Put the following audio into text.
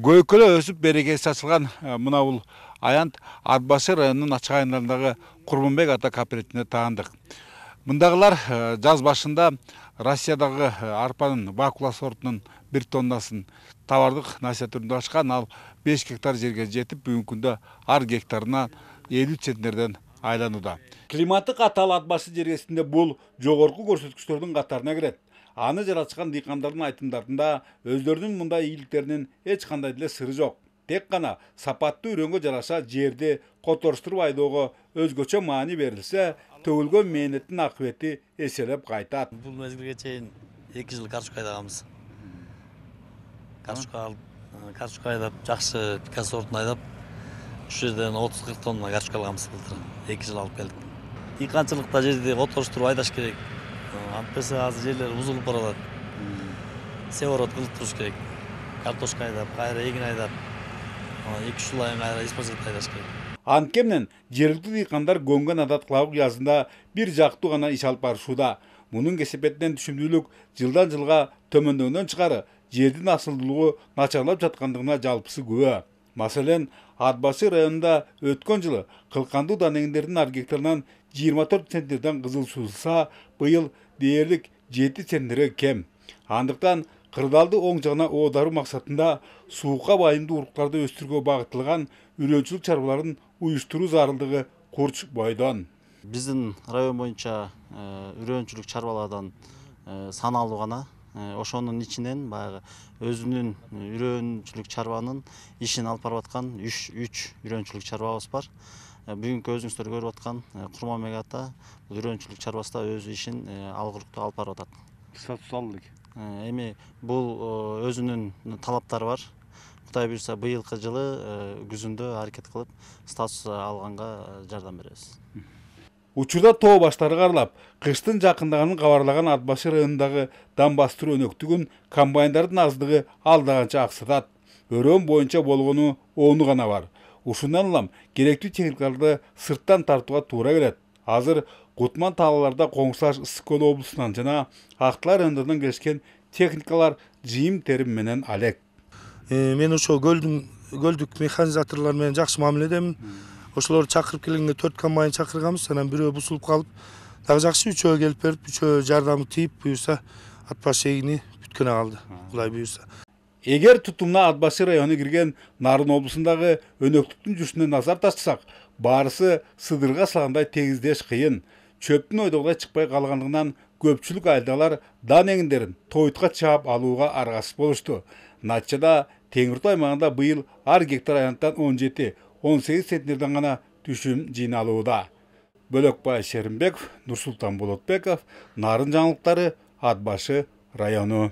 көйкілі өсіп береге сасылған мұнауыл аянт арбасы районының ачык айындарындағы курманбек ата кооперативіне таандық. мұндағылар жаз башында россиядағы арпаның бакула сортының бір тоннасын товардык насия түрінде ашқан ал 5 гектар жерге жетіп бүгінгі күнде ар гектарына 50 центнерден айлануда климаттық атал атбасы жергесінде бұл жоғарғы көрсөткүчтөрдүн катарына кирет аны жаратышкан дыйкандардын айтымдарында өздөрүнүн мындай ийгиликтеринин эч кандай деле сыры жок тек гана сапаттуу үрөөнгө жараша жерди которуштуруп айдоого өзгөчө маани берилсе төгүлгөн мээнеттин акыбети эселеп кайтат бул мезгилге чейин эки жыл картошка айдаганбыз картошка алып э, карточка айдап жакшы касор айдап ушул жерден отуз кырк тонна карточка алганбыз былтыр эки жыл алып келдик дыйканчылыкта жерди которуштуруп айдаш керек антпесе азыр жерлер бузулуп баратат севорот кылып туруш керек картошка айдап кайра эгин айдап эки үч жылдан кийин кайра использовать айдаш керек анткен менен жергиликтүү дыйкандар көнгөн адат кылалык язында бир жактуу гана иш алып барышууда мунун кесепетинен түшүмдүүлүк жылдан жылга төмөндөгөндөн чыгары жердин асылдуулугу начарлап жаткандыгына жалпысы күбө Маселен, Атбасы районында өткен жылы қылқанды данеңдердин ар гектарынан 24 центнерден қызыл сұлса, бұйыл дейерлік 7 центнерге кем. Андықтан қырдалды оң жағына оғдару мақсатында суукка байымдуу уруктарды өстүрүүгө бағытылған үрөөчүлүк чарбаларын ұйыстыру зарылдығы курч байдан. Біздің район бойынша э, үрөөнчүлүк чарбалардан э, саналуу гана ошонун ичинен баягы өзүнүн э, үрөөнчүлүк чарбанын ишин алып барып аткан үч үч үрөөнчүлүк чарбабыз бар э, бүгүнкү өзүңүздөр көрүп аткан э, курманбек ата бул үрөөнчүлүк чарбасында өз ишин алгырыкта алып барып атат статус алды элек эми бул өзүнүн талаптары бар кудай буюрса быйылкы жылы күзүндө аракет кылып статус алганга жардам беребиз учурда тоо баштары аралап кыштын жакындаганын кабарлаган ат башы районундагы дам бастыруу өнөктүгүн комбайндардын аздыгы алдаганча аксатат өрөөн боюнча болгону ону гана бар ушундан улам керектүү техникаларды сырттан тартууга туура келет азыр кутман талааларда коңшулаш ысык көл облусунан жана ак талаа райондорунан келишкен техникалар жыйым терим менен алек э, мен ошо көлдүн көлдүк механизаторлор менен жакшы мамиледемин ошолорду чакырып келгенге төрт комбайн чакырганбыз анан бирөө бузулуп калып дагы жакшы үчөө келип берип үчөө жардамы тийип буюрса ат баш эгини бүткөнө калды кудай буюрса эгер тутумуна ат башы району кирген нарын облусундагы өнөктүктүн жүрүшүнө назар таштасак баарысы сыдырга салгандай тегиздеш кыйын чөптүн ойдогудай чыкпай калгандыгынан көпчүлүк айдалар дан эгиндерин тоютка чаап алууга аргасыз болушту натыйжада тоо аймагында быйыл ар гектар аянттан он жети 18 центнерден ғана түшім жиналуыда бөлөкбай шерімбеков нұрсұлтан болотбеков нарын жаңалықтары атбашы району